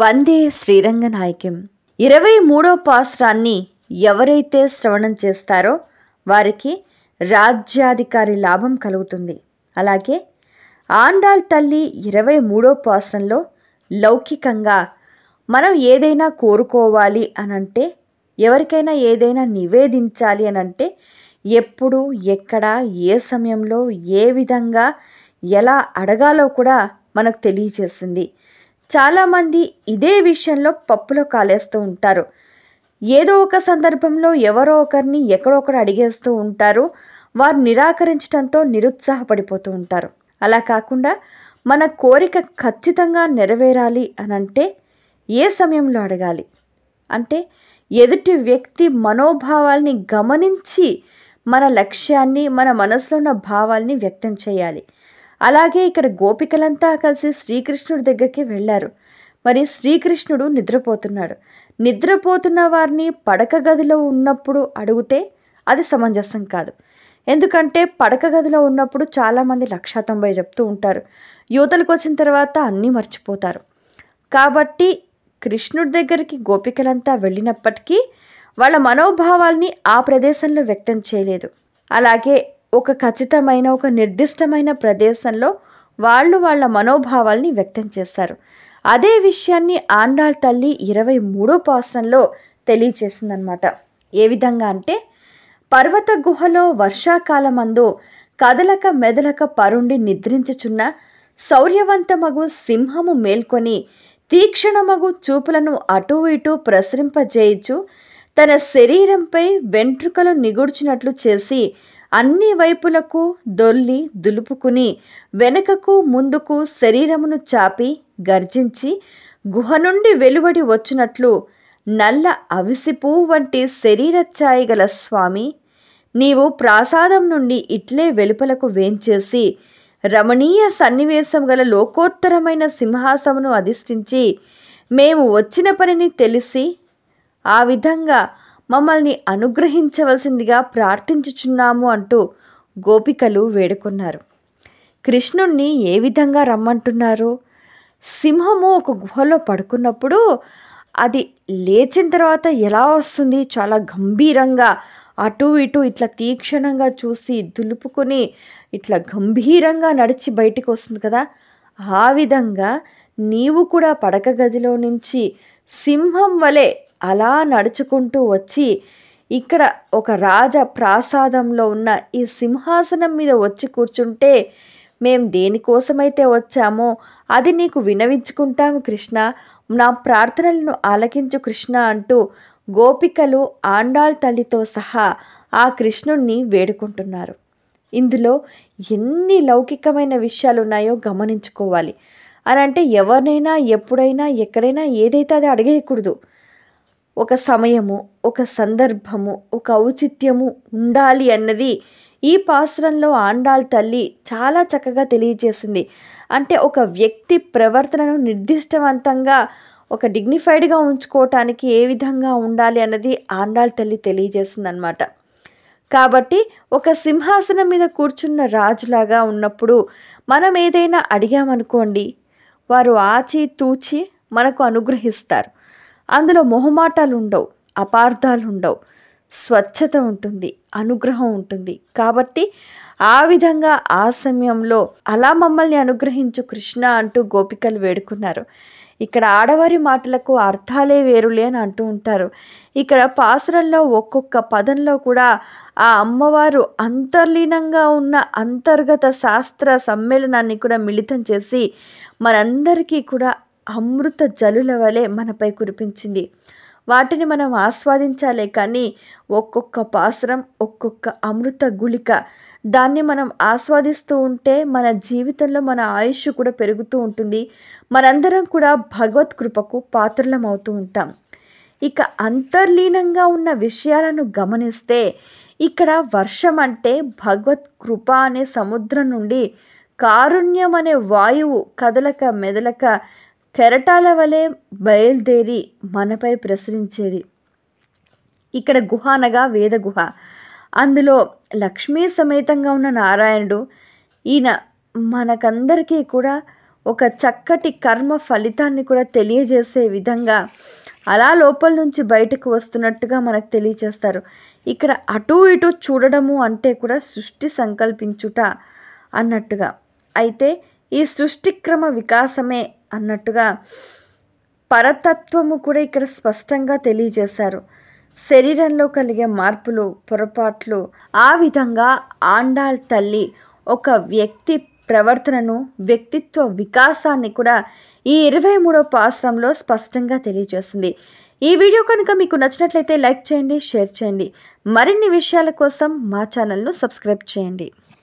వందే శ్రీరంగనాయకం ఇరవై మూడో పాసురాన్ని ఎవరైతే శ్రవణం చేస్తారో వారికి రాజ్యాధికారి లాభం కలుగుతుంది అలాగే ఆండాళ్ తల్లి ఇరవై మూడో పాసరంలో లౌకికంగా మనం ఏదైనా కోరుకోవాలి అనంటే ఎవరికైనా ఏదైనా నివేదించాలి అనంటే ఎప్పుడు ఎక్కడ ఏ సమయంలో ఏ విధంగా ఎలా అడగాలో కూడా మనకు తెలియజేసింది చాలామంది ఇదే విషయంలో పప్పులో కాలేస్తూ ఉంటారు ఏదో ఒక సందర్భంలో ఎవరో ఒకరిని ఎక్కడొకరు అడిగేస్తూ ఉంటారు వారు నిరాకరించడంతో నిరుత్సాహపడిపోతూ ఉంటారు అలా కాకుండా మన కోరిక ఖచ్చితంగా నెరవేరాలి అని అంటే ఏ సమయంలో అడగాలి అంటే ఎదుటి వ్యక్తి మనోభావాల్ని గమనించి మన లక్ష్యాన్ని మన మనసులో ఉన్న భావాల్ని వ్యక్తం చేయాలి అలాగే ఇక్కడ గోపికలంతా కలిసి శ్రీకృష్ణుడి దగ్గరికి వెళ్ళారు మరి శ్రీకృష్ణుడు నిద్రపోతున్నాడు నిద్రపోతున్న వారిని పడక గదిలో ఉన్నప్పుడు అడిగితే అది సమంజసం కాదు ఎందుకంటే పడక గదిలో ఉన్నప్పుడు చాలామంది లక్షా తొంభై చెప్తూ ఉంటారు యువతలకు వచ్చిన తర్వాత అన్నీ మర్చిపోతారు కాబట్టి కృష్ణుడి దగ్గరికి గోపికలంతా వెళ్ళినప్పటికీ వాళ్ళ మనోభావాల్ని ఆ ప్రదేశంలో వ్యక్తం చేయలేదు అలాగే ఒక ఖచ్చితమైన ఒక నిర్దిష్టమైన ప్రదేశంలో వాళ్ళు వాళ్ళ మనోభావాల్ని వ్యక్తం చేశారు అదే విషయాన్ని ఆండాళ్ తల్లి ఇరవై మూడో పాసనంలో తెలియచేసిందనమాట ఏ విధంగా అంటే పర్వత గుహలో వర్షాకాలమందు కదలక మెదలక పరుండి నిద్రించుచున్న శౌర్యవంతమగు సింహము మేల్కొని తీక్షణమగు చూపులను అటూ ఇటూ ప్రసరింపజేయచ్చు తన శరీరంపై వెంట్రుకలు నిగుడ్చినట్లు చేసి అన్ని వైపులకు దొల్లి దులుపుకుని వెనుకకు ముందుకు శరీరమును చాపి గర్జించి గుహ నుండి వెలువడి వచ్చినట్లు నల్ల అవిసిపు వంటి శరీర ఛాయ గల స్వామి నీవు ప్రాసాదం నుండి ఇట్లే వెలుపలకు వేంచేసి రమణీయ సన్నివేశం గల లోకోత్తరమైన సింహాసమును అధిష్ఠించి మేము వచ్చిన పనిని తెలిసి ఆ విధంగా మమ్మల్ని అనుగ్రహించవలసిందిగా ప్రార్థించుచున్నాము అంటూ గోపికలు వేడుకున్నారు కృష్ణుణ్ణి ఏ విధంగా రమ్మంటున్నారు సింహము ఒక గుహలో పడుకున్నప్పుడు అది లేచిన తర్వాత ఎలా వస్తుంది చాలా గంభీరంగా అటు ఇటు ఇట్లా తీక్షణంగా చూసి దులుపుకొని ఇట్లా గంభీరంగా నడిచి బయటికి వస్తుంది కదా ఆ విధంగా నీవు కూడా పడక గదిలో నుంచి సింహం వలె అలా నడుచుకుంటూ వచ్చి ఇక్కడ ఒక రాజ ప్రాసాదంలో ఉన్న ఈ సింహాసనం మీద వచ్చి కూర్చుంటే మేం దేనికోసమైతే వచ్చామో అది నీకు వినవించుకుంటాము కృష్ణ నా ప్రార్థనలను ఆలకించు కృష్ణ అంటూ గోపికలు ఆండాళ్ తల్లితో సహా ఆ కృష్ణుణ్ణి వేడుకుంటున్నారు ఇందులో ఎన్ని లౌకికమైన విషయాలు ఉన్నాయో గమనించుకోవాలి అని అంటే ఎవరినైనా ఎప్పుడైనా ఎక్కడైనా ఏదైతే అది అడిగేయకూడదు ఒక సమయము ఒక సందర్భము ఒక ఔచిత్యము ఉండాలి అన్నది ఈ పాశ్రంలో ఆండాల్ తల్లి చాలా చక్కగా తెలియజేసింది అంటే ఒక వ్యక్తి ప్రవర్తనను నిర్దిష్టవంతంగా ఒక డిగ్నిఫైడ్గా ఉంచుకోవటానికి ఏ విధంగా ఉండాలి అన్నది ఆండాల్ తల్లి తెలియజేసింది అనమాట కాబట్టి ఒక సింహాసనం మీద కూర్చున్న రాజులాగా ఉన్నప్పుడు మనం ఏదైనా అడిగామనుకోండి వారు ఆచి తూచి మనకు అనుగ్రహిస్తారు అందులో మొహమాటాలు ఉండవు అపార్థాలు ఉండవు స్వచ్ఛత ఉంటుంది అనుగ్రహం ఉంటుంది కాబట్టి ఆ విధంగా ఆ సమయంలో అలా మమ్మల్ని అనుగ్రహించు కృష్ణ అంటూ గోపికలు వేడుకున్నారు ఇక్కడ ఆడవారి మాటలకు అర్థాలే వేరులే అని అంటూ ఉంటారు ఇక్కడ పాసరంలో ఒక్కొక్క పదంలో కూడా ఆ అమ్మవారు అంతర్లీనంగా ఉన్న అంతర్గత శాస్త్ర సమ్మేళనాన్ని కూడా మిళితం చేసి మనందరికీ కూడా అమృత జలుల వలె మనపై కురిపించింది వాటిని మనం ఆస్వాదించాలే కానీ ఒక్కొక్క పాసరం ఒక్కొక్క అమృత గుళిక దాన్ని మనం ఆస్వాదిస్తూ ఉంటే మన జీవితంలో మన ఆయుష్ కూడా పెరుగుతూ ఉంటుంది మనందరం కూడా భగవత్ కృపకు పాత్రలం అవుతూ ఉంటాం ఇక అంతర్లీనంగా ఉన్న విషయాలను గమనిస్తే ఇక్కడ వర్షం అంటే భగవత్ కృప అనే సముద్రం నుండి కారుణ్యం అనే వాయువు కదలక మెదలక కెరటాల వలె బయలుదేరి మనపై ప్రసరించేది ఇక్కడ గుహ అనగా వేద గుహ అందులో లక్ష్మీ సమేతంగా ఉన్న నారాయణుడు ఈయన మనకందరికీ కూడా ఒక చక్కటి కర్మ ఫలితాన్ని కూడా తెలియజేసే విధంగా అలా లోపల నుంచి బయటకు వస్తున్నట్టుగా మనకు తెలియజేస్తారు ఇక్కడ అటు ఇటు చూడడము అంటే కూడా సృష్టి సంకల్పించుట అన్నట్టుగా అయితే ఈ సృష్టిక్రమ వికాసమే అన్నట్టుగా పరతత్వము కూడా ఇక్కడ స్పష్టంగా తెలియజేశారు శరీరంలో కలిగే మార్పులు పొరపాట్లు ఆ విధంగా ఆండాల్ తల్లి ఒక వ్యక్తి ప్రవర్తనను వ్యక్తిత్వ వికాసాన్ని కూడా ఈ ఇరవై మూడో పాశ్రంలో స్పష్టంగా తెలియజేసింది ఈ వీడియో కనుక మీకు నచ్చినట్లయితే లైక్ చేయండి షేర్ చేయండి మరిన్ని విషయాల కోసం మా ఛానల్ను సబ్స్క్రైబ్ చేయండి